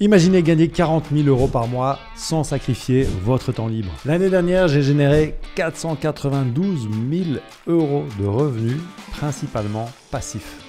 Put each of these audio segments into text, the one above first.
Imaginez gagner 40 000 euros par mois sans sacrifier votre temps libre. L'année dernière, j'ai généré 492 000 euros de revenus, principalement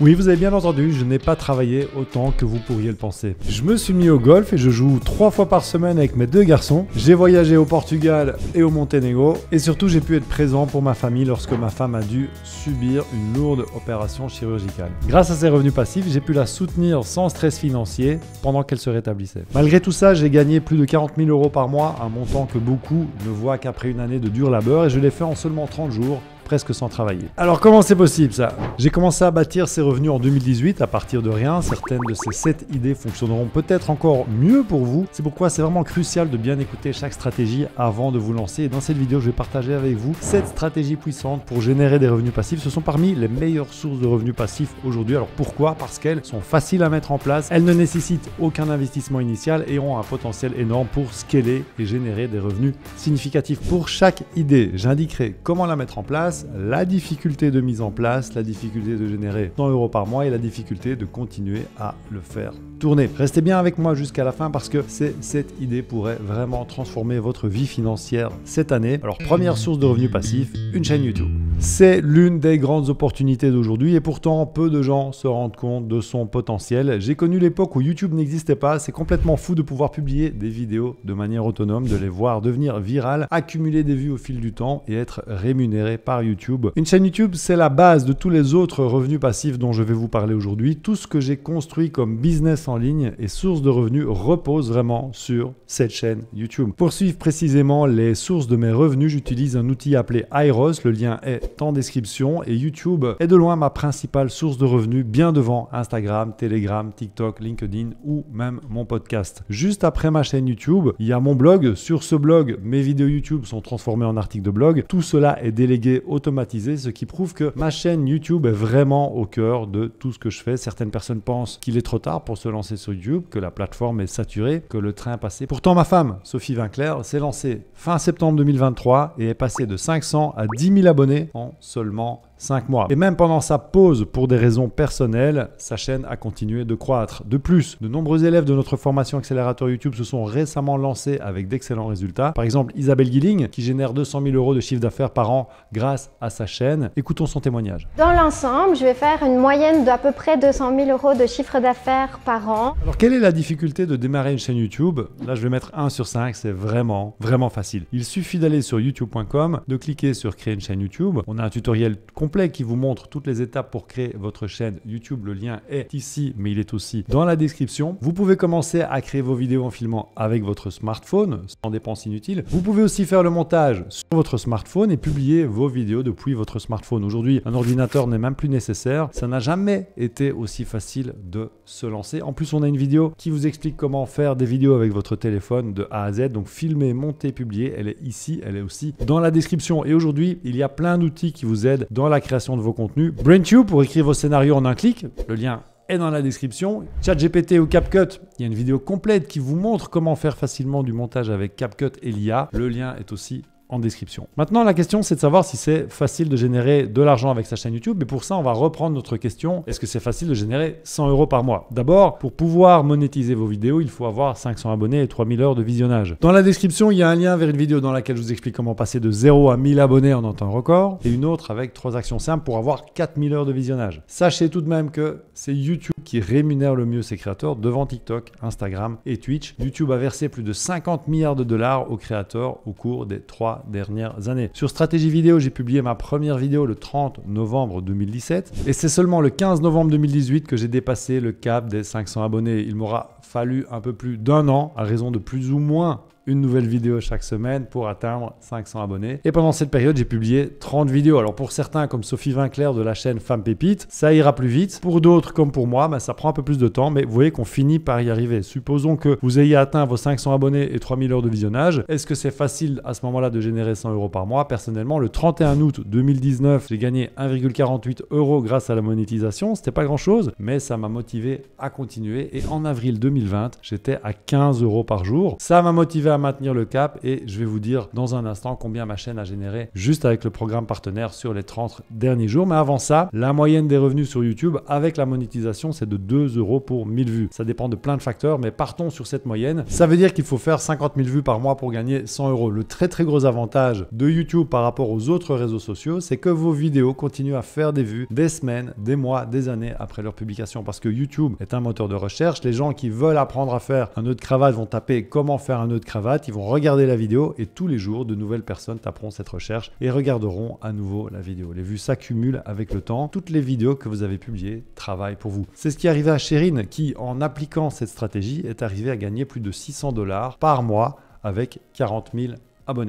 oui, vous avez bien entendu, je n'ai pas travaillé autant que vous pourriez le penser. Je me suis mis au golf et je joue trois fois par semaine avec mes deux garçons. J'ai voyagé au Portugal et au Monténégro et surtout j'ai pu être présent pour ma famille lorsque ma femme a dû subir une lourde opération chirurgicale. Grâce à ces revenus passifs, j'ai pu la soutenir sans stress financier pendant qu'elle se rétablissait. Malgré tout ça, j'ai gagné plus de 40 000 euros par mois, un montant que beaucoup ne voient qu'après une année de dur labeur et je l'ai fait en seulement 30 jours presque sans travailler. Alors comment c'est possible ça J'ai commencé à bâtir ces revenus en 2018 à partir de rien. Certaines de ces 7 idées fonctionneront peut-être encore mieux pour vous. C'est pourquoi c'est vraiment crucial de bien écouter chaque stratégie avant de vous lancer. Et dans cette vidéo, je vais partager avec vous 7 stratégies puissantes pour générer des revenus passifs. Ce sont parmi les meilleures sources de revenus passifs aujourd'hui. Alors pourquoi Parce qu'elles sont faciles à mettre en place, elles ne nécessitent aucun investissement initial et ont un potentiel énorme pour scaler et générer des revenus significatifs. Pour chaque idée, j'indiquerai comment la mettre en place la difficulté de mise en place, la difficulté de générer 100 euros par mois et la difficulté de continuer à le faire tourner. Restez bien avec moi jusqu'à la fin parce que cette idée pourrait vraiment transformer votre vie financière cette année. Alors première source de revenus passifs, une chaîne YouTube. C'est l'une des grandes opportunités d'aujourd'hui et pourtant peu de gens se rendent compte de son potentiel. J'ai connu l'époque où YouTube n'existait pas, c'est complètement fou de pouvoir publier des vidéos de manière autonome, de les voir devenir virales, accumuler des vues au fil du temps et être rémunéré par YouTube. Une chaîne YouTube, c'est la base de tous les autres revenus passifs dont je vais vous parler aujourd'hui. Tout ce que j'ai construit comme business en ligne et source de revenus repose vraiment sur cette chaîne YouTube. Pour suivre précisément les sources de mes revenus, j'utilise un outil appelé Iros. Le lien est en description et YouTube est de loin ma principale source de revenus, bien devant Instagram, Telegram, TikTok, LinkedIn ou même mon podcast. Juste après ma chaîne YouTube, il y a mon blog. Sur ce blog, mes vidéos YouTube sont transformées en articles de blog. Tout cela est délégué au automatisé, ce qui prouve que ma chaîne YouTube est vraiment au cœur de tout ce que je fais. Certaines personnes pensent qu'il est trop tard pour se lancer sur YouTube, que la plateforme est saturée, que le train est passé. Pourtant, ma femme, Sophie Vinclair, s'est lancée fin septembre 2023 et est passée de 500 à 10 000 abonnés en seulement 5 mois. Et même pendant sa pause pour des raisons personnelles, sa chaîne a continué de croître. De plus, de nombreux élèves de notre formation accélérateur YouTube se sont récemment lancés avec d'excellents résultats. Par exemple, Isabelle Gilling, qui génère 200 000 euros de chiffre d'affaires par an grâce à sa chaîne. Écoutons son témoignage. Dans l'ensemble, je vais faire une moyenne d'à peu près 200 000 euros de chiffre d'affaires par an. Alors, quelle est la difficulté de démarrer une chaîne YouTube Là, je vais mettre 1 sur 5, c'est vraiment, vraiment facile. Il suffit d'aller sur youtube.com, de cliquer sur créer une chaîne YouTube. On a un tutoriel complet qui vous montre toutes les étapes pour créer votre chaîne YouTube. Le lien est ici, mais il est aussi dans la description. Vous pouvez commencer à créer vos vidéos en filmant avec votre smartphone, sans dépenses inutiles. Vous pouvez aussi faire le montage sur votre smartphone et publier vos vidéos depuis votre smartphone. Aujourd'hui, un ordinateur n'est même plus nécessaire. Ça n'a jamais été aussi facile de se lancer. En plus, on a une vidéo qui vous explique comment faire des vidéos avec votre téléphone de A à Z. Donc filmer, monter, publier, elle est ici, elle est aussi dans la description. Et aujourd'hui, il y a plein d'outils qui vous aident dans la la création de vos contenus. BrainTube pour écrire vos scénarios en un clic. Le lien est dans la description. ChatGPT ou CapCut, il y a une vidéo complète qui vous montre comment faire facilement du montage avec CapCut et l'IA. Le lien est aussi en description. Maintenant, la question, c'est de savoir si c'est facile de générer de l'argent avec sa chaîne YouTube. Et pour ça, on va reprendre notre question. Est-ce que c'est facile de générer 100 euros par mois D'abord, pour pouvoir monétiser vos vidéos, il faut avoir 500 abonnés et 3000 heures de visionnage. Dans la description, il y a un lien vers une vidéo dans laquelle je vous explique comment passer de 0 à 1000 abonnés en un temps record et une autre avec trois actions simples pour avoir 4000 heures de visionnage. Sachez tout de même que c'est YouTube qui rémunère le mieux ses créateurs devant TikTok, Instagram et Twitch. YouTube a versé plus de 50 milliards de dollars aux créateurs au cours des trois dernières années. Sur Stratégie Vidéo, j'ai publié ma première vidéo le 30 novembre 2017 et c'est seulement le 15 novembre 2018 que j'ai dépassé le cap des 500 abonnés. Il m'aura fallu un peu plus d'un an à raison de plus ou moins une nouvelle vidéo chaque semaine pour atteindre 500 abonnés. Et pendant cette période, j'ai publié 30 vidéos. Alors pour certains, comme Sophie Vinclair de la chaîne Femme Pépite, ça ira plus vite. Pour d'autres, comme pour moi, ben, ça prend un peu plus de temps, mais vous voyez qu'on finit par y arriver. Supposons que vous ayez atteint vos 500 abonnés et 3000 heures de visionnage. Est-ce que c'est facile à ce moment-là de générer 100 euros par mois Personnellement, le 31 août 2019, j'ai gagné 1,48 euros grâce à la monétisation. C'était pas grand-chose, mais ça m'a motivé à continuer. Et en avril 2020, j'étais à 15 euros par jour. Ça m'a motivé à maintenir le cap et je vais vous dire dans un instant combien ma chaîne a généré juste avec le programme partenaire sur les 30 derniers jours. Mais avant ça, la moyenne des revenus sur YouTube avec la monétisation, c'est de 2 euros pour 1000 vues. Ça dépend de plein de facteurs, mais partons sur cette moyenne. Ça veut dire qu'il faut faire 50 000 vues par mois pour gagner 100 euros. Le très très gros avantage de YouTube par rapport aux autres réseaux sociaux, c'est que vos vidéos continuent à faire des vues des semaines, des mois, des années après leur publication parce que YouTube est un moteur de recherche. Les gens qui veulent apprendre à faire un nœud de cravate vont taper comment faire un nœud de cravate ils vont regarder la vidéo et tous les jours, de nouvelles personnes taperont cette recherche et regarderont à nouveau la vidéo. Les vues s'accumulent avec le temps. Toutes les vidéos que vous avez publiées travaillent pour vous. C'est ce qui est arrivé à Sherine qui, en appliquant cette stratégie, est arrivée à gagner plus de 600 dollars par mois avec 40 000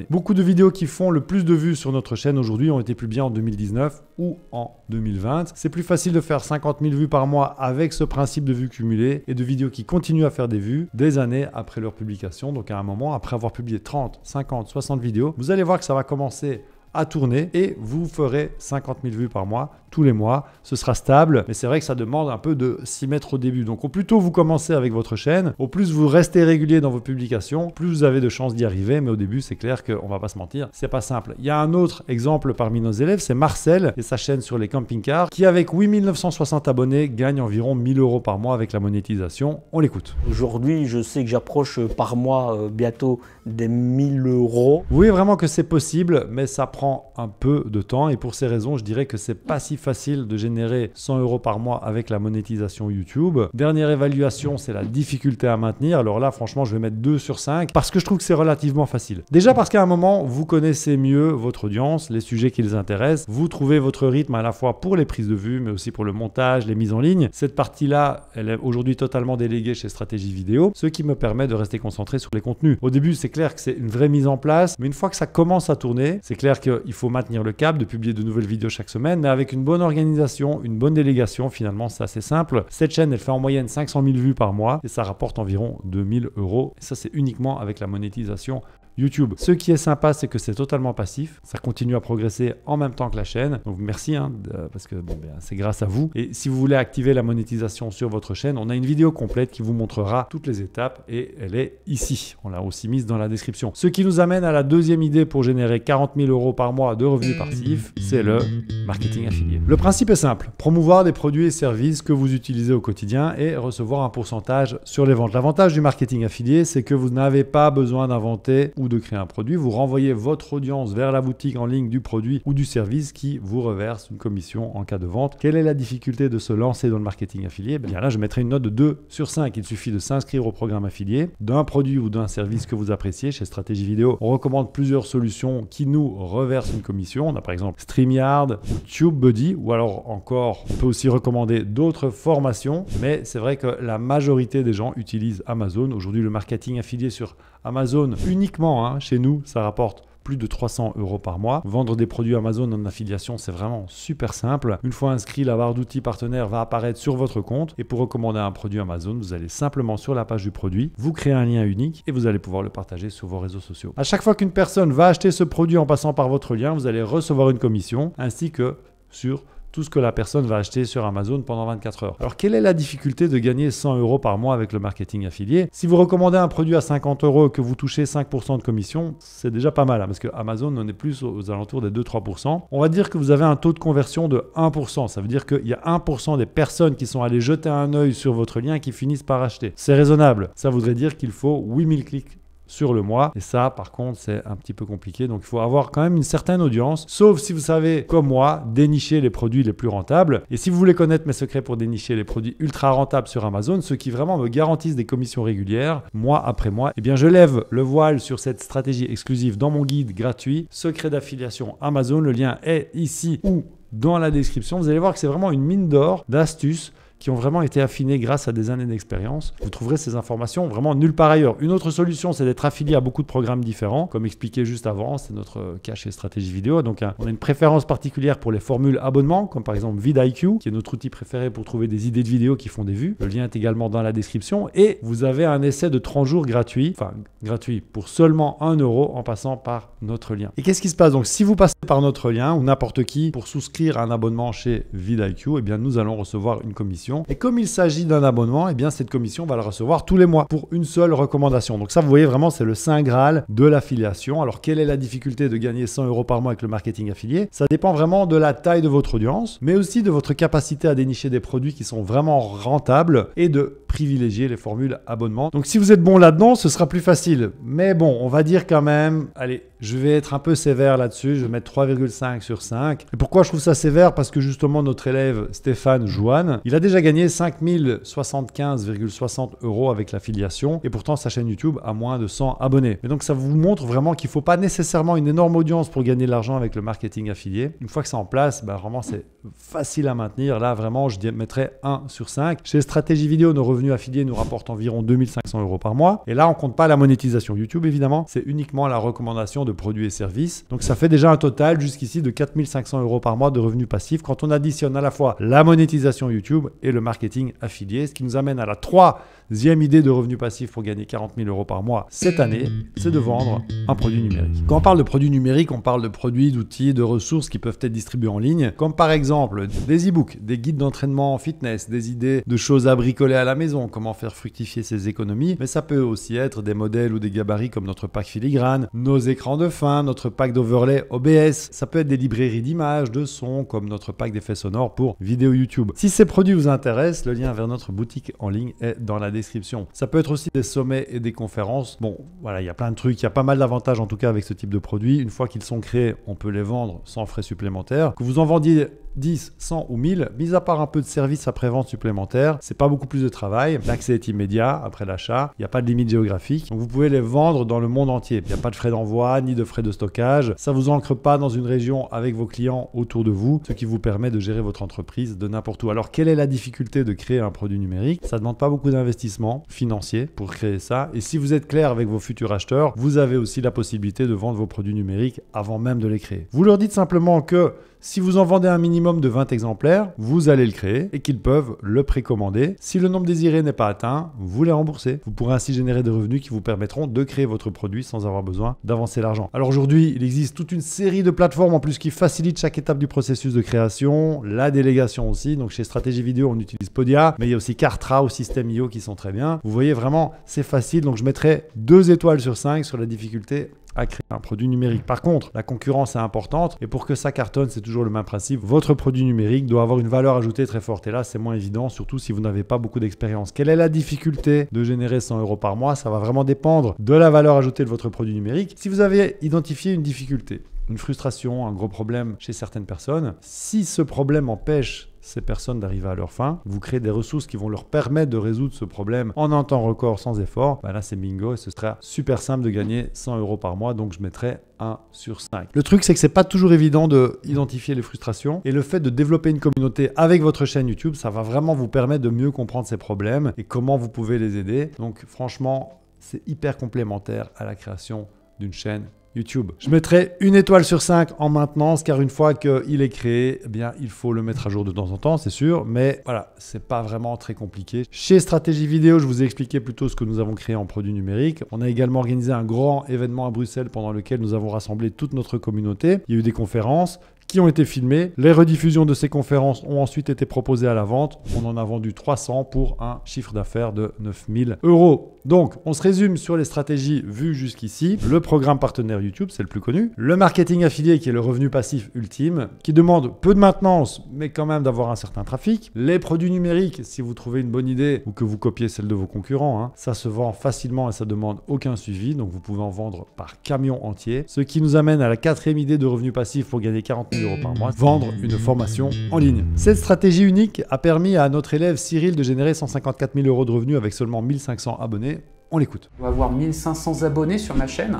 Beaucoup de vidéos qui font le plus de vues sur notre chaîne aujourd'hui ont été publiées en 2019 ou en 2020. C'est plus facile de faire 50 000 vues par mois avec ce principe de vues cumulées et de vidéos qui continuent à faire des vues des années après leur publication. Donc à un moment, après avoir publié 30, 50, 60 vidéos, vous allez voir que ça va commencer à tourner et vous ferez 50 000 vues par mois tous les mois. Ce sera stable, mais c'est vrai que ça demande un peu de s'y mettre au début. Donc au plus tôt vous commencez avec votre chaîne, au plus vous restez régulier dans vos publications, plus vous avez de chances d'y arriver. Mais au début, c'est clair qu'on va pas se mentir, c'est pas simple. Il y a un autre exemple parmi nos élèves, c'est Marcel et sa chaîne sur les camping-cars, qui avec 8960 abonnés gagne environ 1000 euros par mois avec la monétisation. On l'écoute. Aujourd'hui, je sais que j'approche par mois euh, bientôt des 1000 euros. Oui, vraiment que c'est possible, mais ça prend un peu de temps et pour ces raisons, je dirais que c'est pas si de générer 100 euros par mois avec la monétisation YouTube. Dernière évaluation, c'est la difficulté à maintenir. Alors là, franchement, je vais mettre 2 sur 5 parce que je trouve que c'est relativement facile. Déjà parce qu'à un moment, vous connaissez mieux votre audience, les sujets qui les intéressent. Vous trouvez votre rythme à la fois pour les prises de vue, mais aussi pour le montage, les mises en ligne. Cette partie-là, elle est aujourd'hui totalement déléguée chez Stratégie Vidéo, ce qui me permet de rester concentré sur les contenus. Au début, c'est clair que c'est une vraie mise en place, mais une fois que ça commence à tourner, c'est clair qu'il faut maintenir le cap de publier de nouvelles vidéos chaque semaine, mais avec une bonne organisation, une bonne délégation, finalement, c'est assez simple. Cette chaîne, elle fait en moyenne 500 000 vues par mois et ça rapporte environ 2000 euros. Et ça, c'est uniquement avec la monétisation YouTube. Ce qui est sympa, c'est que c'est totalement passif. Ça continue à progresser en même temps que la chaîne. Donc merci, hein, euh, parce que bon, ben, c'est grâce à vous. Et si vous voulez activer la monétisation sur votre chaîne, on a une vidéo complète qui vous montrera toutes les étapes et elle est ici. On l'a aussi mise dans la description. Ce qui nous amène à la deuxième idée pour générer 40 000 euros par mois de revenus passifs, c'est le marketing affilié. Le principe est simple. Promouvoir des produits et services que vous utilisez au quotidien et recevoir un pourcentage sur les ventes. L'avantage du marketing affilié, c'est que vous n'avez pas besoin d'inventer ou de créer un produit, vous renvoyez votre audience vers la boutique en ligne du produit ou du service qui vous reverse une commission en cas de vente. Quelle est la difficulté de se lancer dans le marketing affilié eh Bien là, je mettrai une note de 2 sur 5. Il suffit de s'inscrire au programme affilié d'un produit ou d'un service que vous appréciez. Chez Stratégie Vidéo, on recommande plusieurs solutions qui nous reversent une commission. On a par exemple StreamYard, TubeBuddy ou alors encore, on peut aussi recommander d'autres formations. Mais c'est vrai que la majorité des gens utilisent Amazon. Aujourd'hui, le marketing affilié sur Amazon uniquement hein, chez nous, ça rapporte plus de 300 euros par mois. Vendre des produits Amazon en affiliation, c'est vraiment super simple. Une fois inscrit, la barre d'outils partenaire va apparaître sur votre compte et pour recommander un produit Amazon, vous allez simplement sur la page du produit, vous créez un lien unique et vous allez pouvoir le partager sur vos réseaux sociaux. À chaque fois qu'une personne va acheter ce produit en passant par votre lien, vous allez recevoir une commission ainsi que sur tout ce que la personne va acheter sur Amazon pendant 24 heures. Alors quelle est la difficulté de gagner 100 euros par mois avec le marketing affilié Si vous recommandez un produit à 50 euros et que vous touchez 5% de commission, c'est déjà pas mal hein, parce que Amazon n'en est plus aux alentours des 2-3%. On va dire que vous avez un taux de conversion de 1%. Ça veut dire qu'il y a 1% des personnes qui sont allées jeter un œil sur votre lien qui finissent par acheter. C'est raisonnable. Ça voudrait dire qu'il faut 8000 clics sur le mois. Et ça, par contre, c'est un petit peu compliqué. Donc, il faut avoir quand même une certaine audience, sauf si vous savez, comme moi, dénicher les produits les plus rentables. Et si vous voulez connaître mes secrets pour dénicher les produits ultra rentables sur Amazon, ceux qui vraiment me garantissent des commissions régulières, mois après mois, eh bien, je lève le voile sur cette stratégie exclusive dans mon guide gratuit, secret d'affiliation Amazon. Le lien est ici ou dans la description. Vous allez voir que c'est vraiment une mine d'or d'astuces qui ont vraiment été affinés grâce à des années d'expérience. Vous trouverez ces informations vraiment nulle part ailleurs. Une autre solution, c'est d'être affilié à beaucoup de programmes différents, comme expliqué juste avant, c'est notre cache et stratégie vidéo. Donc euh, on a une préférence particulière pour les formules abonnement, comme par exemple vidIQ, qui est notre outil préféré pour trouver des idées de vidéos qui font des vues. Le lien est également dans la description. Et vous avez un essai de 30 jours gratuit, enfin gratuit, pour seulement 1 euro en passant par notre lien. Et qu'est-ce qui se passe Donc si vous passez par notre lien ou n'importe qui pour souscrire à un abonnement chez vidIQ, et eh bien nous allons recevoir une commission et comme il s'agit d'un abonnement, et eh bien cette commission va la recevoir tous les mois pour une seule recommandation. Donc ça, vous voyez vraiment, c'est le saint graal de l'affiliation. Alors quelle est la difficulté de gagner 100 euros par mois avec le marketing affilié Ça dépend vraiment de la taille de votre audience, mais aussi de votre capacité à dénicher des produits qui sont vraiment rentables et de privilégier les formules abonnement. Donc si vous êtes bon là-dedans, ce sera plus facile. Mais bon, on va dire quand même, allez, je vais être un peu sévère là-dessus, je vais mettre 3,5 sur 5. Et pourquoi je trouve ça sévère Parce que justement notre élève Stéphane Joanne, il a déjà gagner gagné 5075,60 euros avec l'affiliation et pourtant sa chaîne YouTube a moins de 100 abonnés. Mais donc ça vous montre vraiment qu'il faut pas nécessairement une énorme audience pour gagner de l'argent avec le marketing affilié. Une fois que c'est en place, bah, vraiment c'est facile à maintenir. Là vraiment je mettrais 1 sur 5. Chez Stratégie Vidéo, nos revenus affiliés nous rapportent environ 2500 euros par mois. Et là on compte pas la monétisation YouTube évidemment, c'est uniquement la recommandation de produits et services. Donc ça fait déjà un total jusqu'ici de 4500 euros par mois de revenus passifs quand on additionne à la fois la monétisation YouTube et et le marketing affilié. Ce qui nous amène à la troisième idée de revenu passif pour gagner 40 000 euros par mois cette année, c'est de vendre un produit numérique. Quand on parle de produits numériques, on parle de produits, d'outils, de ressources qui peuvent être distribués en ligne, comme par exemple des e-books, des guides d'entraînement en fitness, des idées de choses à bricoler à la maison, comment faire fructifier ses économies, mais ça peut aussi être des modèles ou des gabarits comme notre pack filigrane, nos écrans de fin, notre pack d'overlay OBS, ça peut être des librairies d'images, de sons, comme notre pack d'effets sonores pour vidéo YouTube. Si ces produits vous intéressent, intéresse, le lien vers notre boutique en ligne est dans la description. Ça peut être aussi des sommets et des conférences. Bon, voilà, il y a plein de trucs, il y a pas mal d'avantages en tout cas avec ce type de produit. Une fois qu'ils sont créés, on peut les vendre sans frais supplémentaires. Que vous en vendiez 10, 100 ou 1000, mis à part un peu de service après-vente supplémentaire, c'est pas beaucoup plus de travail. L'accès est immédiat après l'achat, il n'y a pas de limite géographique. vous pouvez les vendre dans le monde entier. Il n'y a pas de frais d'envoi ni de frais de stockage. Ça vous ancre pas dans une région avec vos clients autour de vous, ce qui vous permet de gérer votre entreprise de n'importe où. Alors quelle est la difficulté de créer un produit numérique Ça demande pas beaucoup d'investissement financier pour créer ça. Et si vous êtes clair avec vos futurs acheteurs, vous avez aussi la possibilité de vendre vos produits numériques avant même de les créer. Vous leur dites simplement que si vous en vendez un minimum de 20 exemplaires, vous allez le créer et qu'ils peuvent le précommander. Si le nombre désiré n'est pas atteint, vous les remboursez. Vous pourrez ainsi générer des revenus qui vous permettront de créer votre produit sans avoir besoin d'avancer l'argent. Alors aujourd'hui, il existe toute une série de plateformes en plus qui facilitent chaque étape du processus de création, la délégation aussi. Donc chez Stratégie Vidéo, on utilise Podia, mais il y a aussi Cartra ou System.io qui sont très bien. Vous voyez vraiment, c'est facile. Donc je mettrai 2 étoiles sur 5 sur la difficulté à créer un produit numérique. Par contre, la concurrence est importante et pour que ça cartonne, c'est toujours le même principe. Votre produit numérique doit avoir une valeur ajoutée très forte et là, c'est moins évident, surtout si vous n'avez pas beaucoup d'expérience. Quelle est la difficulté de générer 100 euros par mois Ça va vraiment dépendre de la valeur ajoutée de votre produit numérique. Si vous avez identifié une difficulté, une frustration, un gros problème chez certaines personnes, si ce problème empêche ces personnes d'arriver à leur fin, vous créez des ressources qui vont leur permettre de résoudre ce problème en un temps record sans effort, bah là c'est bingo et ce sera super simple de gagner 100 euros par mois, donc je mettrai 1 sur 5. Le truc c'est que c'est pas toujours évident de identifier les frustrations et le fait de développer une communauté avec votre chaîne YouTube, ça va vraiment vous permettre de mieux comprendre ces problèmes et comment vous pouvez les aider. Donc franchement, c'est hyper complémentaire à la création d'une chaîne YouTube. Je mettrai une étoile sur 5 en maintenance car une fois qu'il est créé, eh bien il faut le mettre à jour de temps en temps, c'est sûr, mais voilà, c'est pas vraiment très compliqué. Chez Stratégie Vidéo, je vous ai expliqué plutôt ce que nous avons créé en produits numériques. On a également organisé un grand événement à Bruxelles pendant lequel nous avons rassemblé toute notre communauté. Il y a eu des conférences, qui ont été filmés. Les rediffusions de ces conférences ont ensuite été proposées à la vente. On en a vendu 300 pour un chiffre d'affaires de 9000 euros. Donc, on se résume sur les stratégies vues jusqu'ici. Le programme partenaire YouTube, c'est le plus connu. Le marketing affilié, qui est le revenu passif ultime, qui demande peu de maintenance, mais quand même d'avoir un certain trafic. Les produits numériques, si vous trouvez une bonne idée ou que vous copiez celle de vos concurrents, hein, ça se vend facilement et ça demande aucun suivi. Donc, vous pouvez en vendre par camion entier. Ce qui nous amène à la quatrième idée de revenu passif pour gagner 40 mois, vendre une formation en ligne. Cette stratégie unique a permis à notre élève Cyril de générer 154 000 euros de revenus avec seulement 1500 abonnés. On l'écoute. On va avoir 1500 abonnés sur ma chaîne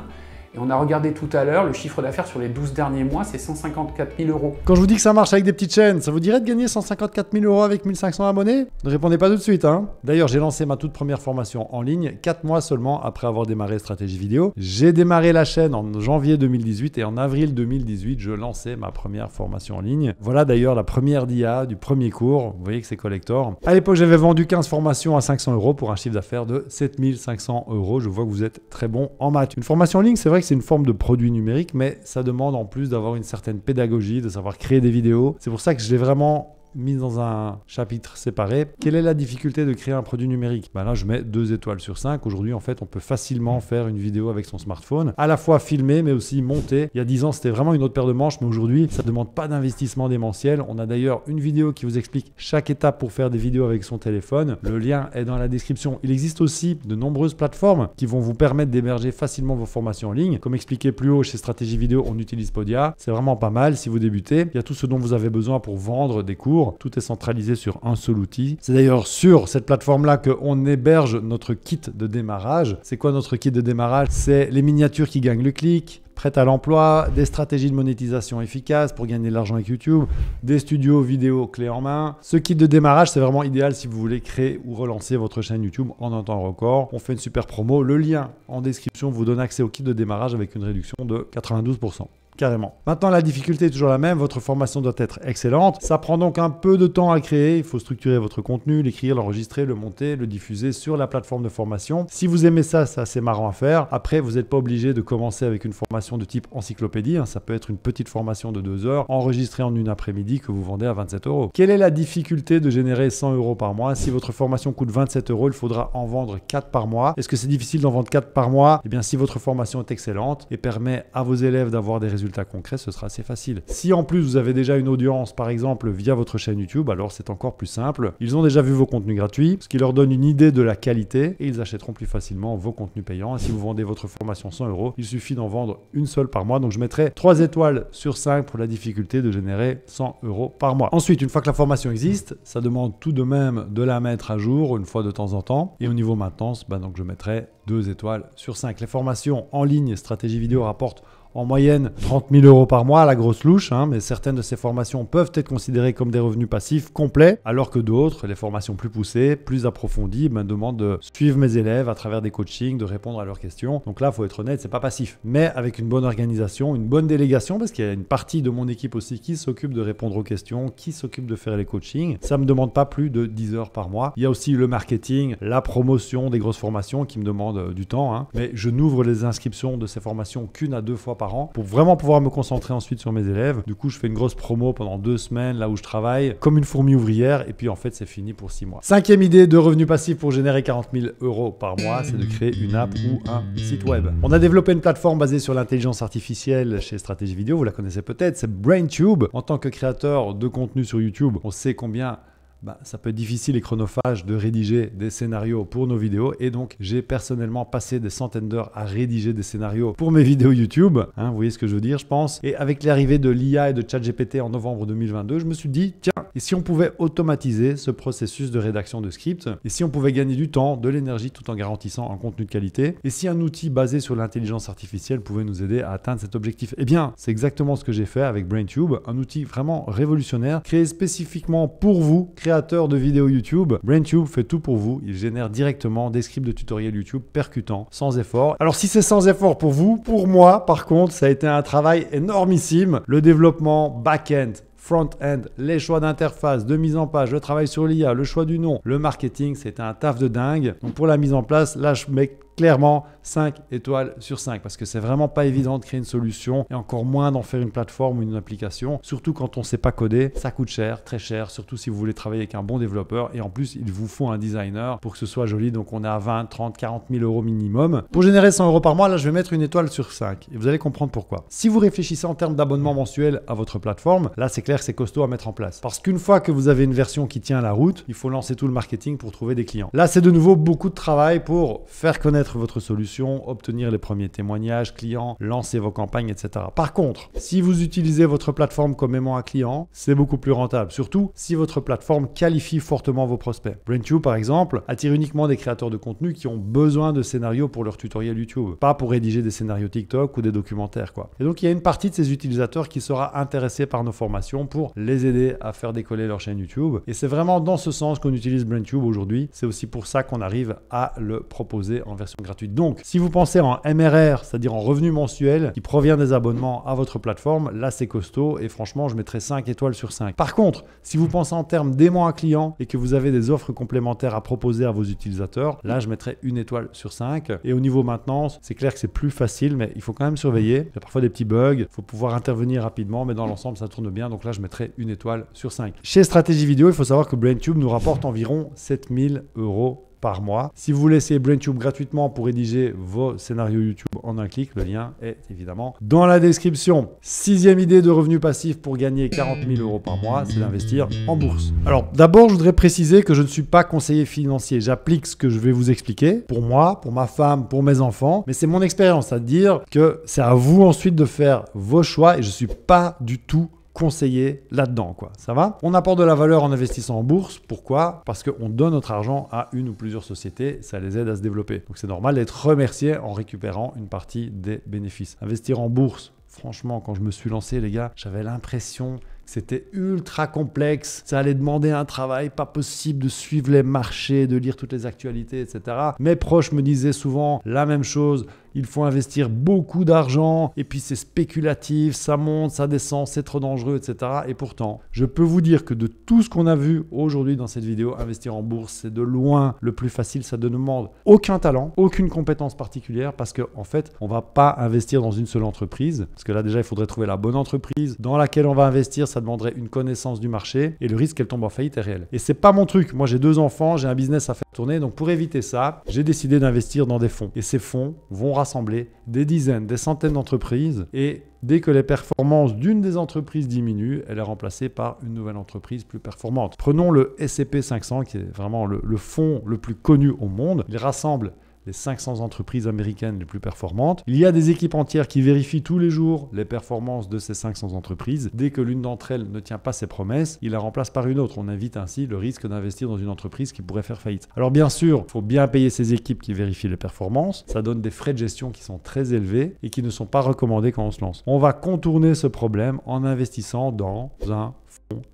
on a regardé tout à l'heure, le chiffre d'affaires sur les 12 derniers mois, c'est 154 000 euros. Quand je vous dis que ça marche avec des petites chaînes, ça vous dirait de gagner 154 000 euros avec 1500 abonnés Ne répondez pas tout de suite. Hein. D'ailleurs, j'ai lancé ma toute première formation en ligne, 4 mois seulement après avoir démarré Stratégie Vidéo. J'ai démarré la chaîne en janvier 2018 et en avril 2018, je lançais ma première formation en ligne. Voilà d'ailleurs la première d'IA du premier cours. Vous voyez que c'est collector. À l'époque, j'avais vendu 15 formations à 500 euros pour un chiffre d'affaires de 7500 euros. Je vois que vous êtes très bon en maths. Une formation en ligne, c'est vrai que c'est une forme de produit numérique, mais ça demande en plus d'avoir une certaine pédagogie, de savoir créer des vidéos. C'est pour ça que je l'ai vraiment mise dans un chapitre séparé. Quelle est la difficulté de créer un produit numérique ben Là, je mets deux étoiles sur 5. Aujourd'hui, en fait, on peut facilement faire une vidéo avec son smartphone, à la fois filmer, mais aussi monter. Il y a 10 ans, c'était vraiment une autre paire de manches, mais aujourd'hui, ça ne demande pas d'investissement démentiel. On a d'ailleurs une vidéo qui vous explique chaque étape pour faire des vidéos avec son téléphone. Le lien est dans la description. Il existe aussi de nombreuses plateformes qui vont vous permettre d'héberger facilement vos formations en ligne. Comme expliqué plus haut chez Stratégie Vidéo, on utilise Podia. C'est vraiment pas mal si vous débutez. Il y a tout ce dont vous avez besoin pour vendre des cours tout est centralisé sur un seul outil. C'est d'ailleurs sur cette plateforme-là qu'on héberge notre kit de démarrage. C'est quoi notre kit de démarrage C'est les miniatures qui gagnent le clic, prêtes à l'emploi, des stratégies de monétisation efficaces pour gagner de l'argent avec YouTube, des studios vidéo clés en main. Ce kit de démarrage, c'est vraiment idéal si vous voulez créer ou relancer votre chaîne YouTube en un temps record. On fait une super promo. Le lien en description vous donne accès au kit de démarrage avec une réduction de 92%. Carrément. Maintenant, la difficulté est toujours la même. Votre formation doit être excellente. Ça prend donc un peu de temps à créer. Il faut structurer votre contenu, l'écrire, l'enregistrer, le monter, le diffuser sur la plateforme de formation. Si vous aimez ça, c'est assez marrant à faire. Après, vous n'êtes pas obligé de commencer avec une formation de type encyclopédie. Hein. Ça peut être une petite formation de deux heures enregistrée en une après-midi que vous vendez à 27 euros. Quelle est la difficulté de générer 100 euros par mois Si votre formation coûte 27 euros, il faudra en vendre 4 par mois. Est-ce que c'est difficile d'en vendre 4 par mois Eh bien, si votre formation est excellente et permet à vos élèves d'avoir des résultats résultats concrets, ce sera assez facile. Si en plus vous avez déjà une audience, par exemple via votre chaîne YouTube, alors c'est encore plus simple. Ils ont déjà vu vos contenus gratuits, ce qui leur donne une idée de la qualité et ils achèteront plus facilement vos contenus payants. si vous vendez votre formation 100 euros, il suffit d'en vendre une seule par mois. Donc je mettrai trois étoiles sur cinq pour la difficulté de générer 100 euros par mois. Ensuite, une fois que la formation existe, ça demande tout de même de la mettre à jour une fois de temps en temps. Et au niveau maintenance, bah donc je mettrai 2 étoiles sur 5. Les formations en ligne stratégie vidéo rapportent en moyenne 30 000 euros par mois à la grosse louche, hein, mais certaines de ces formations peuvent être considérées comme des revenus passifs complets, alors que d'autres, les formations plus poussées, plus approfondies, me ben, demandent de suivre mes élèves à travers des coachings, de répondre à leurs questions. Donc là, faut être honnête, c'est pas passif, mais avec une bonne organisation, une bonne délégation, parce qu'il y a une partie de mon équipe aussi qui s'occupe de répondre aux questions, qui s'occupe de faire les coachings. Ça me demande pas plus de 10 heures par mois. Il y a aussi le marketing, la promotion des grosses formations qui me demandent euh, du temps, hein. mais je n'ouvre les inscriptions de ces formations qu'une à deux fois par pour vraiment pouvoir me concentrer ensuite sur mes élèves. Du coup, je fais une grosse promo pendant deux semaines là où je travaille comme une fourmi ouvrière et puis en fait, c'est fini pour six mois. Cinquième idée de revenu passif pour générer 40 000 euros par mois, c'est de créer une app ou un site web. On a développé une plateforme basée sur l'intelligence artificielle chez Stratégie Vidéo, vous la connaissez peut-être, c'est BrainTube. En tant que créateur de contenu sur YouTube, on sait combien bah, ça peut être difficile et chronophage de rédiger des scénarios pour nos vidéos. Et donc, j'ai personnellement passé des centaines d'heures à rédiger des scénarios pour mes vidéos YouTube. Hein, vous voyez ce que je veux dire, je pense. Et avec l'arrivée de l'IA et de ChatGPT en novembre 2022, je me suis dit, tiens, et si on pouvait automatiser ce processus de rédaction de script Et si on pouvait gagner du temps, de l'énergie, tout en garantissant un contenu de qualité Et si un outil basé sur l'intelligence artificielle pouvait nous aider à atteindre cet objectif Eh bien, c'est exactement ce que j'ai fait avec BrainTube, un outil vraiment révolutionnaire, créé spécifiquement pour vous, créateur de vidéos YouTube, BrainTube fait tout pour vous. Il génère directement des scripts de tutoriels YouTube percutants, sans effort. Alors si c'est sans effort pour vous, pour moi, par contre, ça a été un travail énormissime. Le développement back-end, front-end, les choix d'interface, de mise en page, le travail sur l'IA, le choix du nom, le marketing, c'était un taf de dingue. Donc pour la mise en place, là je mets clairement 5 étoiles sur 5 parce que c'est vraiment pas évident de créer une solution et encore moins d'en faire une plateforme ou une application, surtout quand on sait pas coder, ça coûte cher, très cher, surtout si vous voulez travailler avec un bon développeur et en plus il vous faut un designer pour que ce soit joli, donc on est à 20, 30, 40 000 euros minimum. Pour générer 100 euros par mois, là je vais mettre une étoile sur 5 et vous allez comprendre pourquoi. Si vous réfléchissez en termes d'abonnement mensuel à votre plateforme, là c'est clair c'est costaud à mettre en place parce qu'une fois que vous avez une version qui tient la route, il faut lancer tout le marketing pour trouver des clients. Là c'est de nouveau beaucoup de travail pour faire connaître votre solution, obtenir les premiers témoignages clients, lancer vos campagnes, etc. Par contre, si vous utilisez votre plateforme comme aimant à client, c'est beaucoup plus rentable, surtout si votre plateforme qualifie fortement vos prospects. BrainTube, par exemple, attire uniquement des créateurs de contenu qui ont besoin de scénarios pour leur tutoriel YouTube, pas pour rédiger des scénarios TikTok ou des documentaires. Quoi. Et donc, il y a une partie de ces utilisateurs qui sera intéressée par nos formations pour les aider à faire décoller leur chaîne YouTube. Et c'est vraiment dans ce sens qu'on utilise BrainTube aujourd'hui. C'est aussi pour ça qu'on arrive à le proposer en version donc, si vous pensez en MRR, c'est-à-dire en revenu mensuel qui provient des abonnements à votre plateforme, là c'est costaud et franchement, je mettrais 5 étoiles sur 5. Par contre, si vous pensez en termes d'aimant à client et que vous avez des offres complémentaires à proposer à vos utilisateurs, là je mettrais une étoile sur 5. Et au niveau maintenance, c'est clair que c'est plus facile, mais il faut quand même surveiller. Il y a parfois des petits bugs, il faut pouvoir intervenir rapidement, mais dans l'ensemble, ça tourne bien. Donc là, je mettrais une étoile sur 5. Chez Stratégie Vidéo, il faut savoir que BrainTube nous rapporte environ 7000 euros par mois. Si vous laissez BrainTube gratuitement pour rédiger vos scénarios YouTube en un clic, le lien est évidemment dans la description. Sixième idée de revenu passif pour gagner 40 000 euros par mois, c'est d'investir en bourse. Alors d'abord, je voudrais préciser que je ne suis pas conseiller financier. J'applique ce que je vais vous expliquer pour moi, pour ma femme, pour mes enfants, mais c'est mon expérience, à dire que c'est à vous ensuite de faire vos choix et je ne suis pas du tout conseiller là-dedans, quoi. Ça va On apporte de la valeur en investissant en bourse. Pourquoi Parce qu'on donne notre argent à une ou plusieurs sociétés, ça les aide à se développer. Donc c'est normal d'être remercié en récupérant une partie des bénéfices. Investir en bourse, franchement, quand je me suis lancé, les gars, j'avais l'impression que c'était ultra complexe, ça allait demander un travail pas possible de suivre les marchés, de lire toutes les actualités, etc. Mes proches me disaient souvent la même chose, il faut investir beaucoup d'argent, et puis c'est spéculatif, ça monte, ça descend, c'est trop dangereux, etc. Et pourtant, je peux vous dire que de tout ce qu'on a vu aujourd'hui dans cette vidéo, investir en bourse, c'est de loin le plus facile, ça ne demande aucun talent, aucune compétence particulière, parce qu'en fait, on va pas investir dans une seule entreprise, parce que là déjà, il faudrait trouver la bonne entreprise dans laquelle on va investir, ça demanderait une connaissance du marché, et le risque qu'elle tombe en faillite est réel. Et c'est pas mon truc, moi j'ai deux enfants, j'ai un business à faire tourner, donc pour éviter ça, j'ai décidé d'investir dans des fonds, et ces fonds vont rassembler rassembler des dizaines, des centaines d'entreprises et dès que les performances d'une des entreprises diminuent, elle est remplacée par une nouvelle entreprise plus performante. Prenons le SCP 500 qui est vraiment le, le fonds le plus connu au monde. Il rassemble les 500 entreprises américaines les plus performantes. Il y a des équipes entières qui vérifient tous les jours les performances de ces 500 entreprises. Dès que l'une d'entre elles ne tient pas ses promesses, il la remplace par une autre. On évite ainsi le risque d'investir dans une entreprise qui pourrait faire faillite. Alors bien sûr, il faut bien payer ces équipes qui vérifient les performances. Ça donne des frais de gestion qui sont très élevés et qui ne sont pas recommandés quand on se lance. On va contourner ce problème en investissant dans un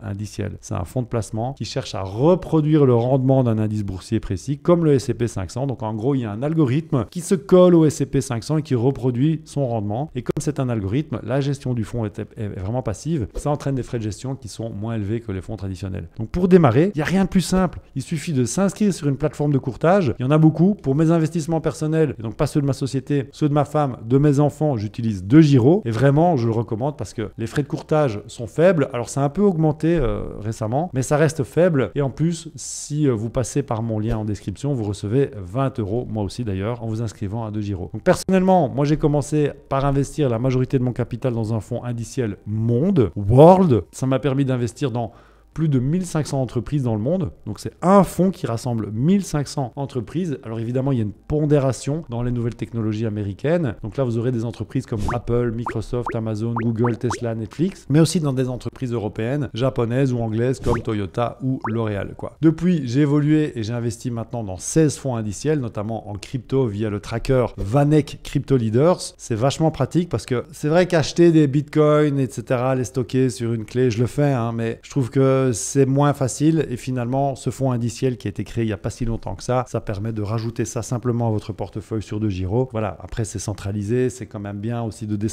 indiciel. C'est un fonds de placement qui cherche à reproduire le rendement d'un indice boursier précis, comme le SCP 500. Donc en gros, il y a un algorithme qui se colle au SCP 500 et qui reproduit son rendement. Et comme c'est un algorithme, la gestion du fonds est, vraiment passive. Ça entraîne des frais de gestion qui sont moins élevés que les fonds traditionnels. Donc pour démarrer, il n'y a rien de plus simple. Il suffit de s'inscrire sur une plateforme de courtage. Il y en a beaucoup. Pour mes investissements personnels, donc pas ceux de ma société, ceux de ma femme, de mes enfants, j'utilise deux Giro. Et vraiment, je le recommande parce que les frais de courtage sont faibles. Alors c'est un peu augmenté euh, récemment, mais ça reste faible. Et en plus, si euh, vous passez par mon lien en description, vous recevez 20 euros, moi aussi d'ailleurs, en vous inscrivant à 2 Giro. Donc personnellement, moi j'ai commencé par investir la majorité de mon capital dans un fonds indiciel monde, World. Ça m'a permis d'investir dans plus de 1500 entreprises dans le monde. Donc c'est un fonds qui rassemble 1500 entreprises. Alors évidemment, il y a une pondération dans les nouvelles technologies américaines. Donc là, vous aurez des entreprises comme Apple, Microsoft, Amazon, Google, Tesla, Netflix, mais aussi dans des entreprises européennes, japonaises ou anglaises comme Toyota ou L'Oréal. Quoi. Depuis, j'ai évolué et j'ai investi maintenant dans 16 fonds indiciels, notamment en crypto via le tracker Vanek Crypto Leaders. C'est vachement pratique parce que c'est vrai qu'acheter des bitcoins, etc., les stocker sur une clé, je le fais, hein, mais je trouve que c'est moins facile. Et finalement, ce fonds indiciel qui a été créé il n'y a pas si longtemps que ça, ça permet de rajouter ça simplement à votre portefeuille sur deux Giro. Voilà, après, c'est centralisé. C'est quand même bien aussi de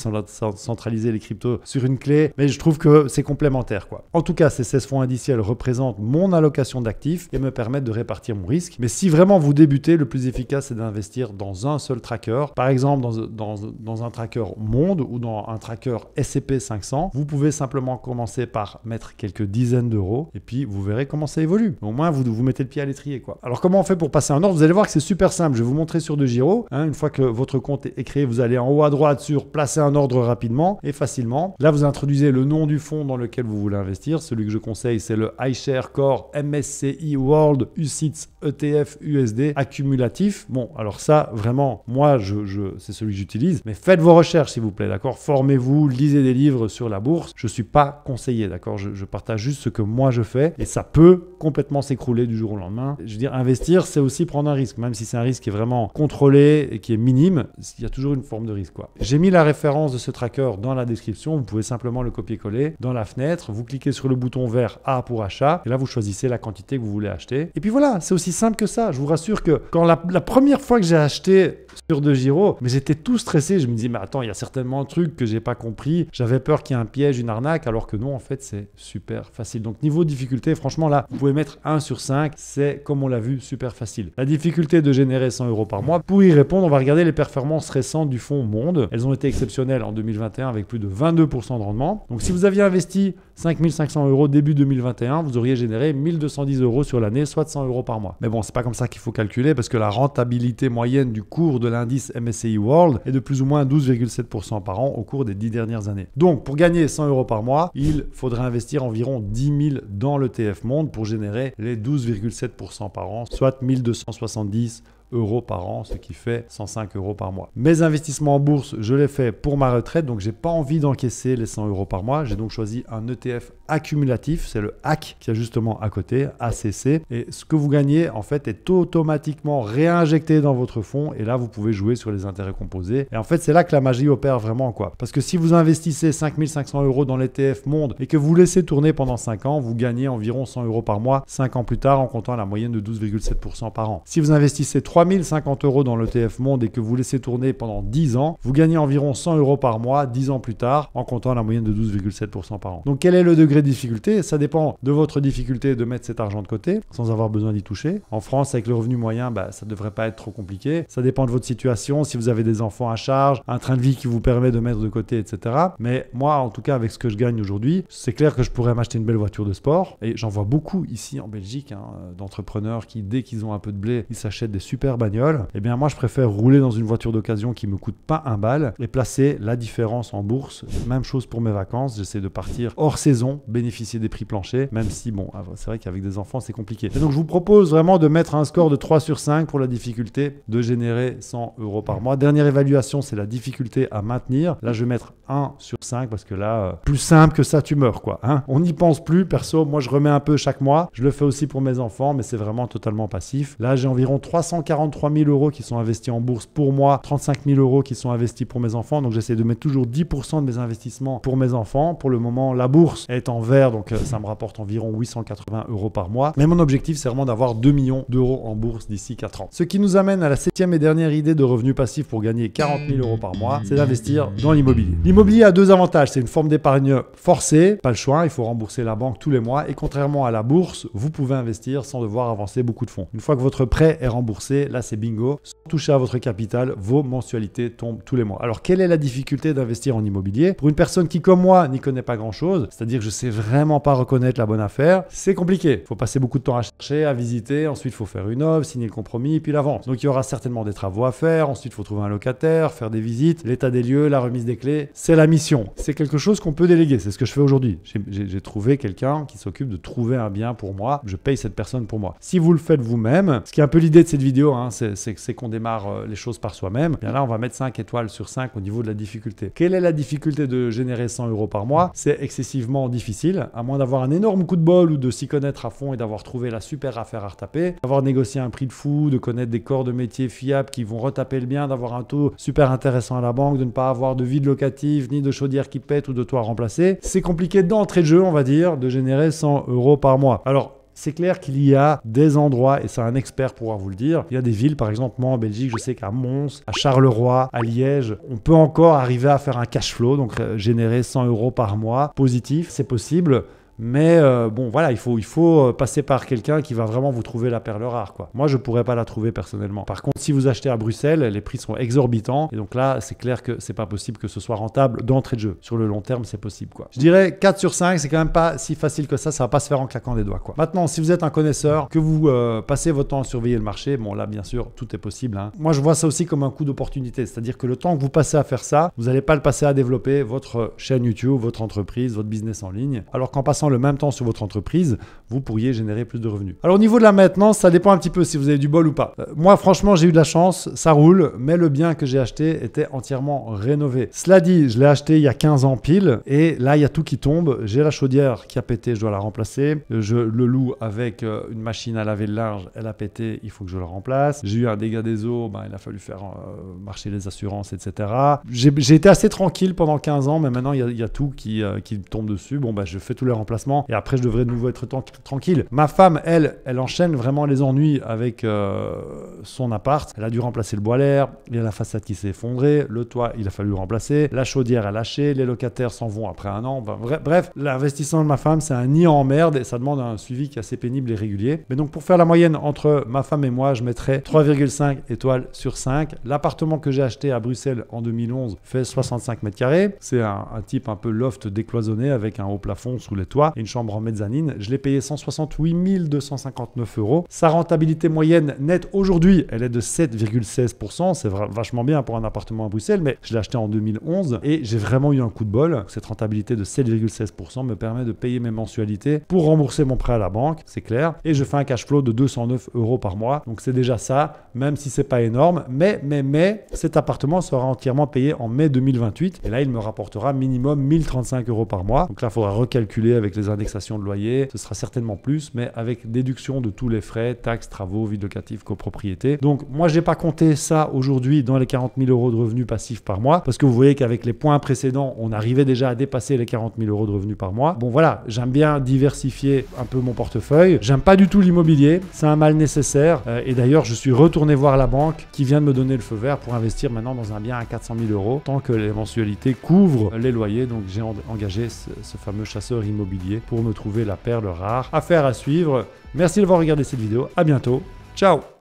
centraliser les cryptos sur une clé. Mais je trouve que c'est complémentaire. Quoi. En tout cas, ces 16 fonds indiciels représentent mon allocation d'actifs et me permettent de répartir mon risque. Mais si vraiment vous débutez, le plus efficace, c'est d'investir dans un seul tracker. Par exemple, dans, dans un tracker monde ou dans un tracker SCP 500, vous pouvez simplement commencer par mettre quelques dizaines de et puis vous verrez comment ça évolue. Au moins, vous vous mettez le pied à l'étrier, quoi. Alors, comment on fait pour passer un ordre Vous allez voir que c'est super simple. Je vais vous montrer sur deux hein. une fois que votre compte est créé, vous allez en haut à droite sur placer un ordre rapidement et facilement. Là, vous introduisez le nom du fonds dans lequel vous voulez investir. Celui que je conseille, c'est le iShare Core MSCI World UCITS ETF USD accumulatif. Bon, alors ça, vraiment, moi, je, c'est celui que j'utilise. Mais faites vos recherches, s'il vous plaît, d'accord Formez-vous, lisez des livres sur la bourse. Je suis pas conseillé, d'accord je, je partage juste ce que moi je fais, et ça peut complètement s'écrouler du jour au lendemain. Je veux dire, investir, c'est aussi prendre un risque, même si c'est un risque qui est vraiment contrôlé et qui est minime, il y a toujours une forme de risque. Quoi. J'ai mis la référence de ce tracker dans la description, vous pouvez simplement le copier-coller dans la fenêtre, vous cliquez sur le bouton vert A pour achat, et là vous choisissez la quantité que vous voulez acheter. Et puis voilà, c'est aussi simple que ça. Je vous rassure que quand la, première fois que j'ai acheté sur De mais j'étais tout stressé, je me disais mais attends, il y a certainement un truc que j'ai pas compris, j'avais peur qu'il y ait un piège, une arnaque, alors que non, en fait c'est super facile. Donc niveau difficulté, franchement là, vous pouvez mettre 1 sur 5, c'est comme on l'a vu, super facile. La difficulté de générer 100 euros par mois, pour y répondre, on va regarder les performances récentes du fonds Monde. Elles ont été exceptionnelles en 2021 avec plus de 22% de rendement. Donc si vous aviez investi 5500 euros début 2021, vous auriez généré 1210 euros sur l'année, soit 100 euros par mois. Mais bon, c'est pas comme ça qu'il faut calculer parce que la rentabilité moyenne du cours de l'indice MSCI World est de plus ou moins 12,7% par an au cours des 10 dernières années. Donc, pour gagner 100 euros par mois, il faudrait investir environ 10 000 dans TF Monde pour générer les 12,7% par an, soit 1270 euros euros par an, ce qui fait 105 euros par mois. Mes investissements en bourse, je les fais pour ma retraite, donc j'ai pas envie d'encaisser les 100 euros par mois. J'ai donc choisi un ETF accumulatif, c'est le HAC qui a justement à côté, ACC. Et ce que vous gagnez en fait est automatiquement réinjecté dans votre fonds et là vous pouvez jouer sur les intérêts composés. Et en fait c'est là que la magie opère vraiment quoi. Parce que si vous investissez 5500 euros dans l'ETF Monde et que vous laissez tourner pendant 5 ans, vous gagnez environ 100 euros par mois 5 ans plus tard en comptant la moyenne de 12,7% par an. Si vous investissez 3 3050 euros dans l'ETF Monde et que vous laissez tourner pendant 10 ans, vous gagnez environ 100 euros par mois 10 ans plus tard en comptant la moyenne de 12,7% par an. Donc quel est le degré de difficulté Ça dépend de votre difficulté de mettre cet argent de côté sans avoir besoin d'y toucher. En France, avec le revenu moyen, bah, ça ne devrait pas être trop compliqué. Ça dépend de votre situation, si vous avez des enfants à charge, un train de vie qui vous permet de mettre de côté, etc. Mais moi, en tout cas, avec ce que je gagne aujourd'hui, c'est clair que je pourrais m'acheter une belle voiture de sport. Et j'en vois beaucoup ici en Belgique hein, d'entrepreneurs qui, dès qu'ils ont un peu de blé, ils s'achètent des super bagnole, eh bien moi je préfère rouler dans une voiture d'occasion qui me coûte pas un bal et placer la différence en bourse. Même chose pour mes vacances, j'essaie de partir hors saison, bénéficier des prix planchers, même si bon, ah, c'est vrai qu'avec des enfants c'est compliqué. donc je vous propose vraiment de mettre un score de 3 sur 5 pour la difficulté de générer 100 euros par mois. Dernière évaluation, c'est la difficulté à maintenir. Là je vais mettre 1 sur 5 parce que là, euh, plus simple que ça, tu meurs quoi. Hein. On n'y pense plus, perso, moi je remets un peu chaque mois. Je le fais aussi pour mes enfants, mais c'est vraiment totalement passif. Là j'ai environ 340 43 000 euros qui sont investis en bourse pour moi, 35 000 euros qui sont investis pour mes enfants. Donc j'essaie de mettre toujours 10% de mes investissements pour mes enfants. Pour le moment, la bourse est en vert, donc euh, ça me rapporte environ 880 euros par mois. Mais mon objectif, c'est vraiment d'avoir 2 millions d'euros en bourse d'ici 4 ans. Ce qui nous amène à la septième et dernière idée de revenu passif pour gagner 40 000 euros par mois, c'est d'investir dans l'immobilier. L'immobilier a deux avantages. C'est une forme d'épargne forcée, pas le choix, il faut rembourser la banque tous les mois. Et contrairement à la bourse, vous pouvez investir sans devoir avancer beaucoup de fonds. Une fois que votre prêt est remboursé, là c'est bingo. Sans toucher à votre capital, vos mensualités tombent tous les mois. Alors quelle est la difficulté d'investir en immobilier Pour une personne qui comme moi n'y connaît pas grand-chose, c'est-à-dire que je sais vraiment pas reconnaître la bonne affaire, c'est compliqué. Il faut passer beaucoup de temps à chercher, à visiter, ensuite il faut faire une offre, signer le compromis, puis la vente. Donc il y aura certainement des travaux à faire, ensuite il faut trouver un locataire, faire des visites, l'état des lieux, la remise des clés, c'est la mission. C'est quelque chose qu'on peut déléguer, c'est ce que je fais aujourd'hui. J'ai trouvé quelqu'un qui s'occupe de trouver un bien pour moi, je paye cette personne pour moi. Si vous le faites vous-même, ce qui est un peu l'idée de cette vidéo, hein, Hein, c'est qu'on démarre euh, les choses par soi-même. Bien là, on va mettre 5 étoiles sur 5 au niveau de la difficulté. Quelle est la difficulté de générer 100 euros par mois C'est excessivement difficile, à moins d'avoir un énorme coup de bol ou de s'y connaître à fond et d'avoir trouvé la super affaire à retaper, d'avoir négocié un prix de fou, de connaître des corps de métier fiables qui vont retaper le bien, d'avoir un taux super intéressant à la banque, de ne pas avoir de vide locatif, ni de chaudière qui pète ou de toit remplacer C'est compliqué d'entrée de jeu, on va dire, de générer 100 euros par mois. Alors, c'est clair qu'il y a des endroits, et ça un expert pourra vous le dire, il y a des villes, par exemple, moi en Belgique, je sais qu'à Mons, à Charleroi, à Liège, on peut encore arriver à faire un cash flow, donc euh, générer 100 euros par mois positif, c'est possible. Mais euh, bon, voilà, il faut, il faut euh, passer par quelqu'un qui va vraiment vous trouver la perle rare. Quoi. Moi, je pourrais pas la trouver personnellement. Par contre, si vous achetez à Bruxelles, les prix sont exorbitants. Et donc là, c'est clair que c'est pas possible que ce soit rentable d'entrée de jeu. Sur le long terme, c'est possible. Quoi. Je dirais 4 sur 5, c'est quand même pas si facile que ça. Ça va pas se faire en claquant des doigts. Quoi. Maintenant, si vous êtes un connaisseur, que vous euh, passez votre temps à surveiller le marché, bon là, bien sûr, tout est possible. Hein. Moi, je vois ça aussi comme un coup d'opportunité. C'est-à-dire que le temps que vous passez à faire ça, vous n'allez pas le passer à développer votre chaîne YouTube, votre entreprise, votre business en ligne. Alors qu'en passant le même temps sur votre entreprise, vous pourriez générer plus de revenus. Alors au niveau de la maintenance, ça dépend un petit peu si vous avez du bol ou pas. Euh, moi franchement j'ai eu de la chance, ça roule, mais le bien que j'ai acheté était entièrement rénové. Cela dit, je l'ai acheté il y a 15 ans pile, et là il y a tout qui tombe, j'ai la chaudière qui a pété, je dois la remplacer, je le loue avec euh, une machine à laver le linge, elle a pété, il faut que je la remplace, j'ai eu un dégât des eaux, ben, il a fallu faire euh, marcher les assurances, etc. J'ai été assez tranquille pendant 15 ans, mais maintenant il y, a, tout qui, qui tombe dessus, bon ben je fais tous les remplacements et après, je devrais de nouveau être tranquille. Ma femme, elle, elle enchaîne vraiment les ennuis avec euh, son appart. Elle a dû remplacer le bois l'air. Il y a la façade qui s'est effondrée. Le toit, il a fallu le remplacer. La chaudière a lâché. Les locataires s'en vont après un an. bref, l'investissement de ma femme, c'est un nid en merde et ça demande un suivi qui est assez pénible et régulier. Mais donc, pour faire la moyenne entre ma femme et moi, je mettrais 3,5 étoiles sur 5. L'appartement que j'ai acheté à Bruxelles en 2011 fait 65 mètres carrés. C'est un, un type un peu loft décloisonné avec un haut plafond sous les toits une chambre en mezzanine. Je l'ai payé 168 259 euros. Sa rentabilité moyenne nette aujourd'hui, elle est de 7,16%. C'est vachement bien pour un appartement à Bruxelles, mais je l'ai acheté en 2011 et j'ai vraiment eu un coup de bol. Cette rentabilité de 7,16% me permet de payer mes mensualités pour rembourser mon prêt à la banque, c'est clair. Et je fais un cash flow de 209 euros par mois. Donc c'est déjà ça, même si c'est pas énorme. Mais, mais, mais, cet appartement sera entièrement payé en mai 2028. Et là, il me rapportera minimum 1035 euros par mois. Donc là, il faudra recalculer avec les indexations de loyer, ce sera certainement plus, mais avec déduction de tous les frais, taxes, travaux, vie locative, copropriété. Donc moi, j'ai pas compté ça aujourd'hui dans les 40 000 euros de revenus passifs par mois, parce que vous voyez qu'avec les points précédents, on arrivait déjà à dépasser les 40 000 euros de revenus par mois. Bon voilà, j'aime bien diversifier un peu mon portefeuille. J'aime pas du tout l'immobilier, c'est un mal nécessaire. Euh, et d'ailleurs, je suis retourné voir la banque qui vient de me donner le feu vert pour investir maintenant dans un bien à 400 000 euros, tant que les mensualités couvrent les loyers. Donc j'ai engagé ce fameux chasseur immobilier pour me trouver la perle rare. Affaire à suivre. Merci d'avoir regardé cette vidéo. À bientôt. Ciao